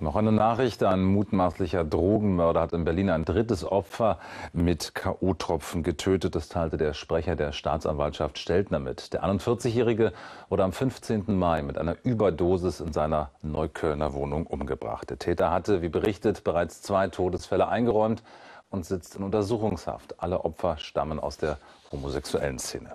Noch eine Nachricht, ein mutmaßlicher Drogenmörder hat in Berlin ein drittes Opfer mit KO-Tropfen getötet. Das teilte der Sprecher der Staatsanwaltschaft Steltner mit. Der 41-Jährige wurde am 15. Mai mit einer Überdosis in seiner Neuköllner Wohnung umgebracht. Der Täter hatte, wie berichtet, bereits zwei Todesfälle eingeräumt und sitzt in Untersuchungshaft. Alle Opfer stammen aus der homosexuellen Szene.